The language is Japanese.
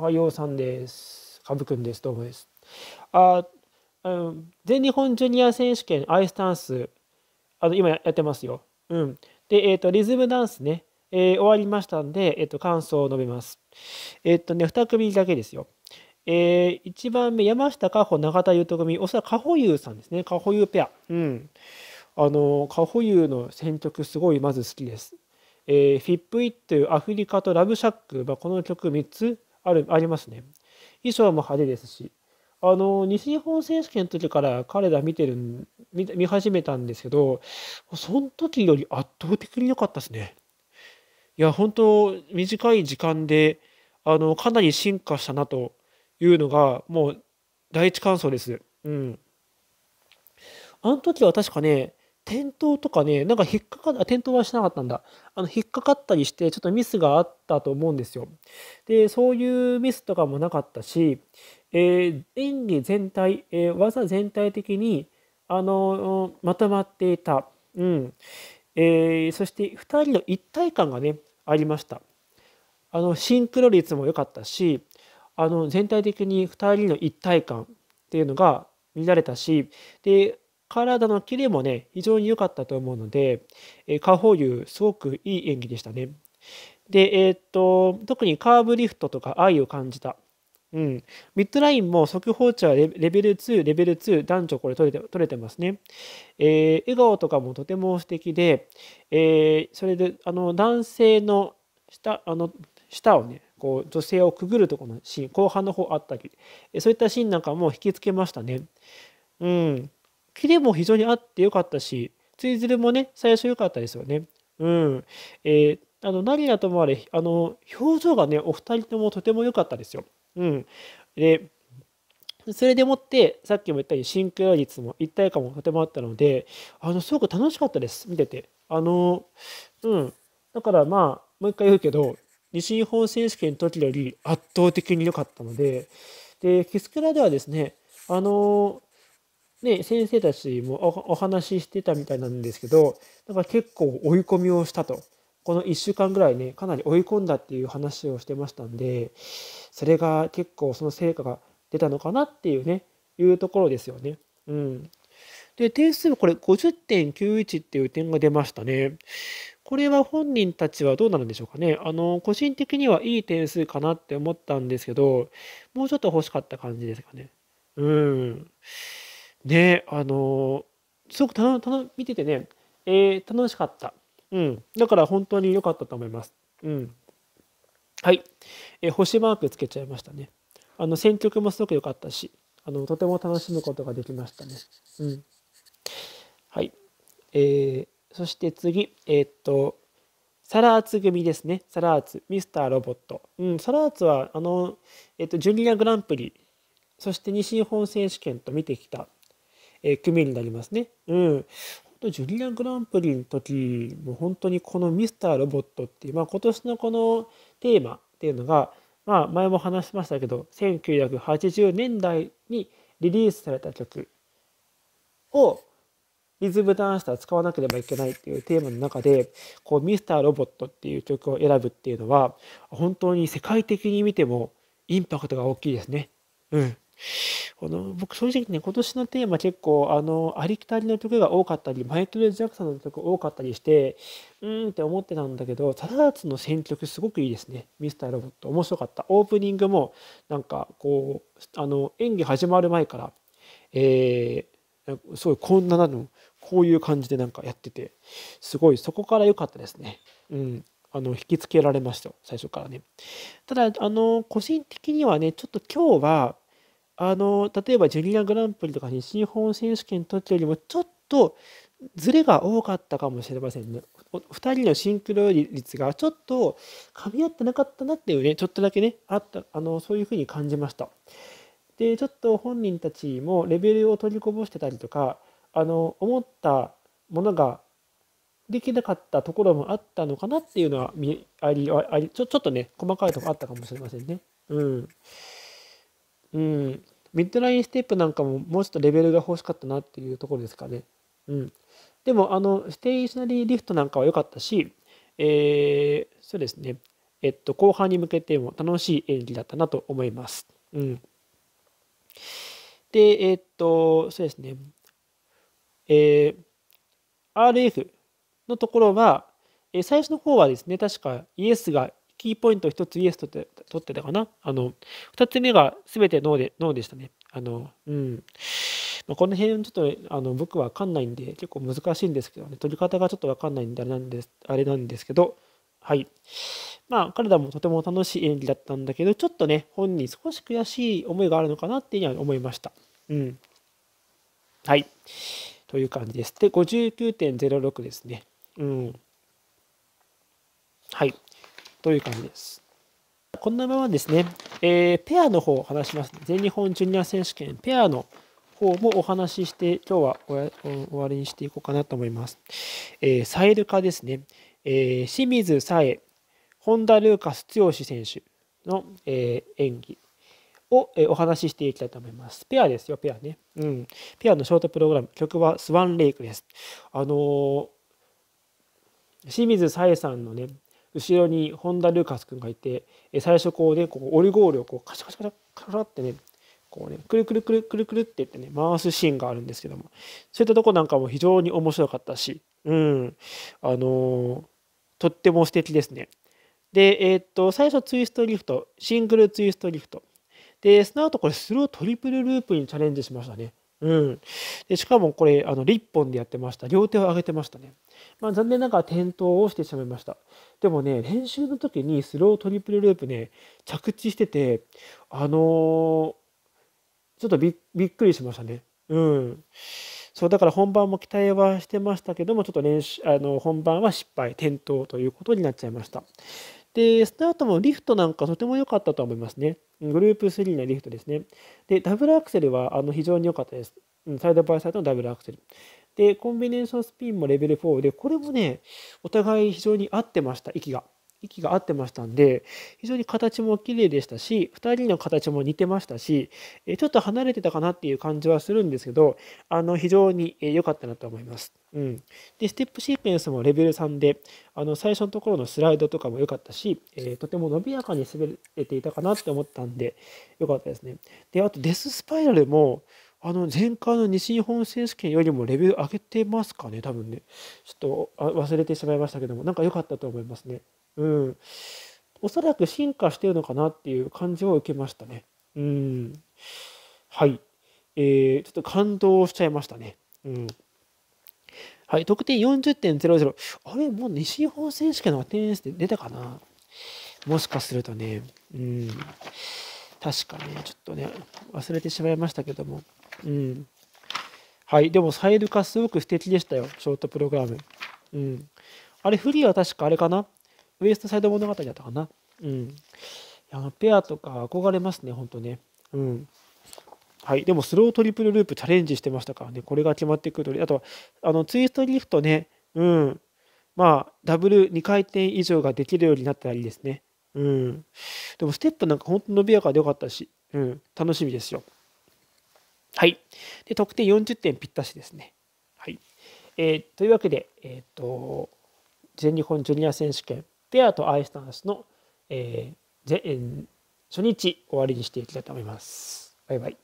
おはようさんです。かぶくんです。どうもです。あ、うん、全日本ジュニア選手権アイスダンス、あの今やってますよ。うん。で、えっ、ー、と、リズムダンスね、えー、終わりましたんで、えっ、ー、と、感想を述べます。えっ、とね、2組だけですよ。えー、1番目、山下加穂、永田優斗組、おそらく加穂優さんですね。加穂優ペア。うん。あの、加穂優の選曲、すごいまず好きです。えー、フィップイット、アフリカとラブシャック、まあ、この曲3つあるありますね。衣装も派手ですし。あの、西日本選手権の時から彼ら見てる、見見始めたんですけど、その時より圧倒的に良かったですね。いや、本当短い時間で、あの、かなり進化したなというのが、もう第一感想です。うん。あの時は確かね、転倒とかね、なんか引っかかった、転倒はしなかったんだ。あの、引っかかったりして、ちょっとミスがあったと思うんですよ。で、そういうミスとかもなかったし、えー、演技全体、えー、技全体的に、あの、まとまっていた。うん。えー、そして、2人の一体感がね、ありました。あの、シンクロ率も良かったし、あの、全体的に2人の一体感っていうのが見られたし、で、体のキレもね、非常に良かったと思うので、え下方流、すごくいい演技でしたね。で、えー、っと、特にカーブリフトとか愛を感じた。うん。ミッドラインも速報値はレベル2、レベル2、男女これ取れて取れてますね。えー、笑顔とかもとても素敵で、えー、それで、あの、男性の下、あの、下をね、こう女性をくぐるとこのシーン、後半の方あったり、そういったシーンなんかも引きつけましたね。うん。キレも非常にあってよかったし、ツイズルもね、最初良かったですよね。うん。えー、あの、何だともあれ、あの、表情がね、お二人ともとても良かったですよ。うん。で、それでもって、さっきも言ったようにシンクロ率も一体感もとてもあったので、あの、すごく楽しかったです、見てて。あの、うん。だからまあ、もう一回言うけど、西日本選手権の時より圧倒的に良かったので、で、キスクラではですね、あの、ね、先生たちもお話ししてたみたいなんですけど、なんか結構追い込みをしたと。この1週間ぐらいね、かなり追い込んだっていう話をしてましたんで、それが結構その成果が出たのかなっていうね、いうところですよね。うん。で、点数これ50.91っていう点が出ましたね。これは本人たちはどうなるんでしょうかね。あの、個人的にはいい点数かなって思ったんですけど、もうちょっと欲しかった感じですかね。うん。ねあのすごくたた見ててね、えー、楽しかった。うん。だから本当に良かったと思います。うん。はい。えー、星マークつけちゃいましたね。あの、選曲もすごく良かったし、あの、とても楽しむことができましたね。うん。はい。えー、そして次、えー、っと、サラーツ組ですね。サラーツ、ミスターロボット。うん、サラーツは、あの、えっと、ジュニアグランプリ、そして西日本選手権と見てきたえー、組になりますね。うん。とジュリアグランプリの時も本当にこのミスターロボットっていう、まあ、今年のこのテーマっていうのが、まあ、前も話しましたけど1980年代にリリースされた曲をリズムダンスでは使わなければいけないっていうテーマの中でこうミスターロボットっていう曲を選ぶっていうのは本当に世界的に見てもインパクトが大きいですね。うん。この僕正直ね今年のテーマ結構あのありきたりの曲が多かったりマイケル・ジャクソンの曲多かったりしてうーんって思ってたんだけどサラーツの選曲すごくいいですねミスターロボット面白かったオープニングもなんかこうあの演技始まる前からえー、すごいこんななのこういう感じでなんかやっててすごいそこから良かったですねうんあの引きつけられました最初からねただあの個人的にはねちょっと今日はあの、例えばジュニアグランプリとか西日本選手権ってよりもちょっとずれが多かったかもしれませんね。2人のシンクロ率がちょっと噛み合ってなかったなっていうね、ちょっとだけね、あった、あの、そういうふうに感じました。で、ちょっと本人たちもレベルを取りこぼしてたりとか、あの、思ったものができなかったところもあったのかなっていうのは、あり、ありちょ、ちょっとね、細かいとこあったかもしれませんね。うん。うん、ミッドラインステップなんかももうちょっとレベルが欲しかったなっていうところですかね。うん、でも、あの、ステーショナリーリフトなんかは良かったし、えー、そうですね、えっと、後半に向けても楽しい演技だったなと思います。うん、で、えっと、そうですね、えー、RF のところは、え最初の方はですね、確かイエスがキーポイント1つイエスとって取ってたかな。あの、2つ目が全てノーで、ノーでしたね。あの、うん。まあ、この辺ちょっとあの僕は分かんないんで、結構難しいんですけどね、取り方がちょっと分かんないんであれなんです、あれなんですけど、はい。まあ、彼らもとても楽しい演技だったんだけど、ちょっとね、本人少し悔しい思いがあるのかなっていうには思いました。うん。はい。という感じです。で、59.06ですね。うん。はい。という感じです。こなままですね、えー、ペアの方を話します。全日本ジュニア選手権ペアの方もお話しして、今日は終わりにしていこうかなと思います。えー、サイル化ですね、えー、清水紗恵、本田ルーカス剛選手の、えー、演技を、えー、お話ししていきたいと思います。ペアですよ、ペアね。うん。ペアのショートプログラム、曲はスワンレイクです。あのー、清水紗恵さんのね、後ろに本田ルーカス君がいて、最初こうね、こうオルゴールをこうカシャカシャカシャカシャってね、こうね、くるくるくるくるくるって言ってね、回すシーンがあるんですけども、そういったとこなんかも非常に面白かったし、うん、あのー、とっても素敵ですね。で、えー、っと、最初ツイストリフト、シングルツイストリフト。で、その後これスロートリプルループにチャレンジしましたね。うん、でしかもこれあの1本でやってました両手を上げてましたね、まあ、残念ながら転倒をしてしまいましたでもね練習の時にスロートリプルループね着地しててあのー、ちょっとびっくりしましたねうんそうだから本番も期待はしてましたけどもちょっと練習あの本番は失敗転倒ということになっちゃいましたで、スタートもリフトなんかとても良かったと思いますね。グループ3のリフトですね。で、ダブルアクセルはあの非常に良かったです。サイドバイサイドのダブルアクセル。で、コンビネーションスピンもレベル4で、これもね、お互い非常に合ってました、息が。息が合ってましたんで、非常に形も綺麗でしたし、2人の形も似てましたし、ちょっと離れてたかなっていう感じはするんですけど、あの非常に良かったなと思います。うん、で、ステップシークエンスもレベル3で、あの最初のところのスライドとかも良かったし、えとても伸びやかに滑れていたかなって思ったんで、良かったですね。で、あとデススパイラルも、あの前回の西日本選手権よりもレベル上げてますかね、多分ね。ちょっと忘れてしまいましたけども、なんか良かったと思いますね。うん、おそらく進化してるのかなっていう感じを受けましたね。うん。はい。えー、ちょっと感動しちゃいましたね。うん。はい、得点40.00。あれもう西日本選手権のアテネスで出たかなもしかするとね、うん。確かね、ちょっとね、忘れてしまいましたけども。うん。はい、でも、サイル化すごく素敵でしたよ、ショートプログラム。うん。あれ、フリーは確かあれかなウエストサイド物語だったかな。うん。あのペアとか憧れますね、本当ね。うん。はい、でもスロートリプルループチャレンジしてましたからね、これが決まってくると、あとはあのツイストリフトね、うん、まあ、ダブル2回転以上ができるようになったらいいですね。うん。でも、ステップなんか本当伸びやかでよかったし、うん、楽しみですよ。はい。で、得点40点ぴったしですね。はい。えー、というわけで、えっ、ー、と、全日本ジュニア選手権ペアとアイスタンスの、えーぜえ初日終わりにしていきたいと思います。バイバイ。